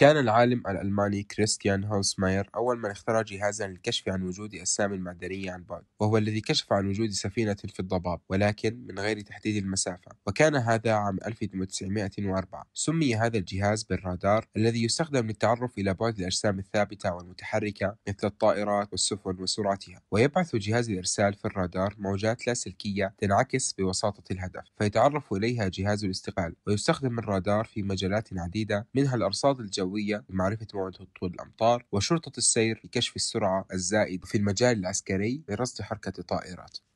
كان العالم الألماني كريستيان هاوسماير أول من اخترع جهازا للكشف عن وجود أجسام معدنية عن بعد وهو الذي كشف عن وجود سفينة في الضباب ولكن من غير تحديد المسافة وكان هذا عام 1904 سمي هذا الجهاز بالرادار الذي يستخدم للتعرف إلى بعد الأجسام الثابتة والمتحركة مثل الطائرات والسفن وسرعتها ويبعث جهاز الإرسال في الرادار موجات لاسلكية تنعكس بوساطة الهدف فيتعرف إليها جهاز الاستقال ويستخدم الرادار في مجالات عديدة منها الأرصاد الجوية الجوية لمعرفة موعد هطول الأمطار وشرطة السير لكشف السرعة الزائدة في المجال العسكري لرصد حركة الطائرات